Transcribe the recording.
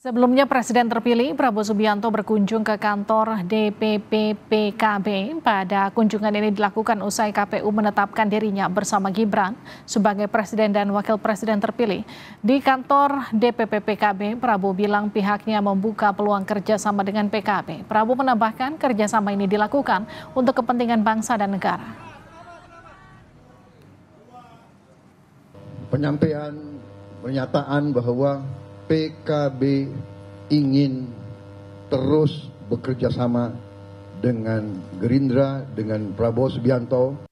Sebelumnya Presiden terpilih Prabowo Subianto berkunjung ke kantor DPP PKB. Pada kunjungan ini dilakukan usai KPU menetapkan dirinya bersama Gibran sebagai Presiden dan Wakil Presiden terpilih. Di kantor DPP PKB, Prabowo bilang pihaknya membuka peluang kerjasama dengan PKB. Prabowo menambahkan kerjasama ini dilakukan untuk kepentingan bangsa dan negara. Penyampaian pernyataan bahwa PKB ingin terus bekerja sama dengan gerindra dengan prabowo subianto